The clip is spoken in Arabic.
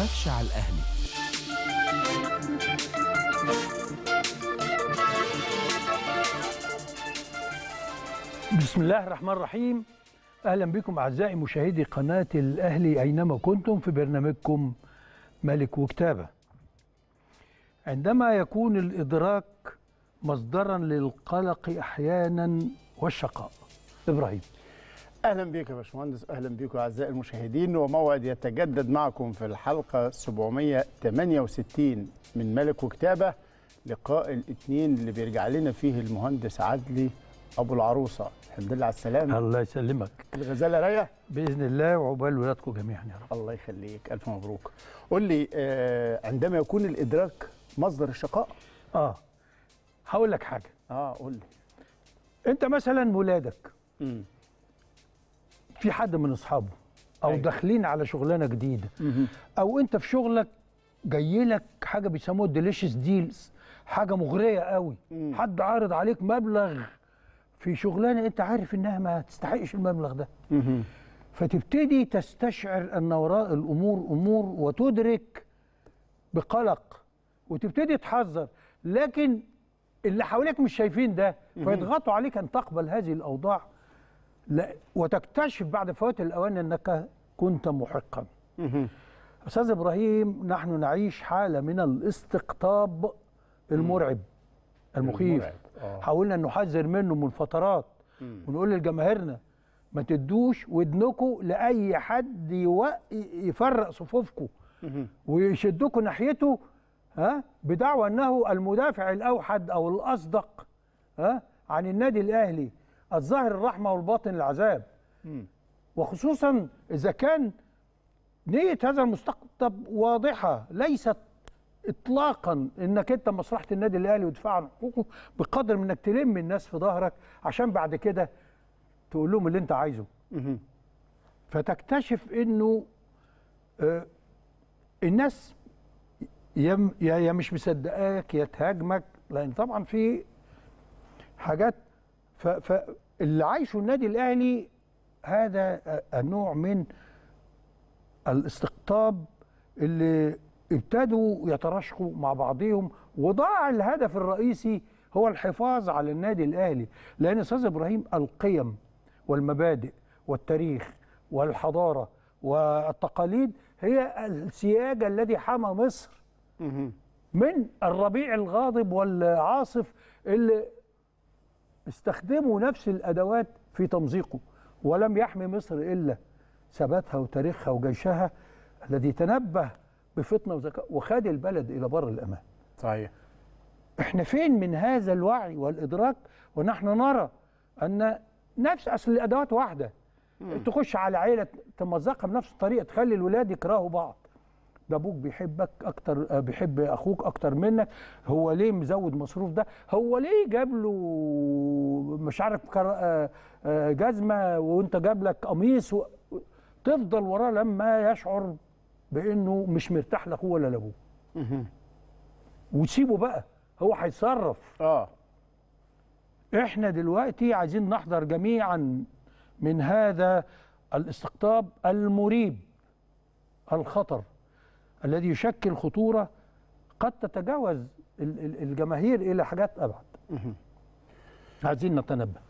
تخافش على الأهل بسم الله الرحمن الرحيم أهلا بكم أعزائي مشاهدي قناة الأهلي أينما كنتم في برنامجكم ملك وكتابة عندما يكون الإدراك مصدرا للقلق أحيانا والشقاء إبراهيم اهلا بيك يا باشمهندس اهلا بيكم اعزائي المشاهدين وموعد يتجدد معكم في الحلقه 768 من ملك وكتابه لقاء الاثنين اللي بيرجع لنا فيه المهندس عدلي ابو العروسه الحمد لله على السلامه الله يسلمك الغزاله رايه باذن الله وعقبال ولادكم جميعا يا رب الله يخليك الف مبروك قول لي آه عندما يكون الادراك مصدر الشقاء اه هقول لك حاجه اه قول لي انت مثلا ولادك امم في حد من اصحابه او أيوة. داخلين على شغلانه جديده مه. او انت في شغلك جاي لك حاجه بيسموها الديليشيس ديلز حاجه مغريه قوي مه. حد عارض عليك مبلغ في شغلانه انت عارف انها ما تستحقش المبلغ ده مه. فتبتدي تستشعر ان وراء الامور امور وتدرك بقلق وتبتدي تحذر لكن اللي حواليك مش شايفين ده فيضغطوا عليك ان تقبل هذه الاوضاع لا وتكتشف بعد فوات الأوان أنك كنت محقا أستاذ إبراهيم نحن نعيش حالة من الاستقطاب المرعب المخيف المرعب. آه. حاولنا نحذر منه من فترات ونقول لجماهيرنا ما تدوش ودنكم لأي حد يفرق صفوفكم ويشدكم ناحيته ها بدعوى أنه المدافع الأوحد أو الأصدق ها عن النادي الأهلي الظاهر الرحمه والباطن العذاب م. وخصوصا اذا كان نيه هذا المستقطب واضحه ليست اطلاقا انك انت مصلحه النادي الاهلي ودفاع عن حقوقه بقدر من انك تلم الناس في ظهرك عشان بعد كده تقول لهم اللي انت عايزه فتكتشف انه آه، الناس يا يا مش مصدقاك يا تهاجمك لان طبعا في حاجات فاللي عايشه النادي الاهلي هذا النوع من الاستقطاب اللي ابتدوا يتراشقوا مع بعضهم وضاع الهدف الرئيسي هو الحفاظ على النادي الاهلي لان استاذ ابراهيم القيم والمبادئ والتاريخ والحضاره والتقاليد هي السياج الذي حمى مصر من الربيع الغاضب والعاصف اللي استخدموا نفس الأدوات في تمزيقه ولم يحمي مصر إلا ثباتها وتاريخها وجيشها الذي تنبه بفطنة وذكاء وخد البلد إلى بر الأمان صحيح احنا فين من هذا الوعي والإدراك ونحن نرى أن نفس أصل الأدوات واحدة مم. تخش على عيلة تمزقها بنفس الطريقة تخلي الولاد يكرهوا بعض ده ابوك بيحبك اكتر آه، بيحب اخوك اكتر منك هو ليه مزود مصروف ده هو ليه جاب له مش عارف آه، آه، جزمه وانت جاب لك قميص و... تفضل وراه لما يشعر بانه مش مرتاح لاخوه ولا لابوه وتسيبه بقى هو هيتصرف اه احنا دلوقتي عايزين نحذر جميعا من هذا الاستقطاب المريب الخطر الذي يشكل خطورة قد تتجاوز الجماهير إلى حاجات أبعد عايزين نتنبه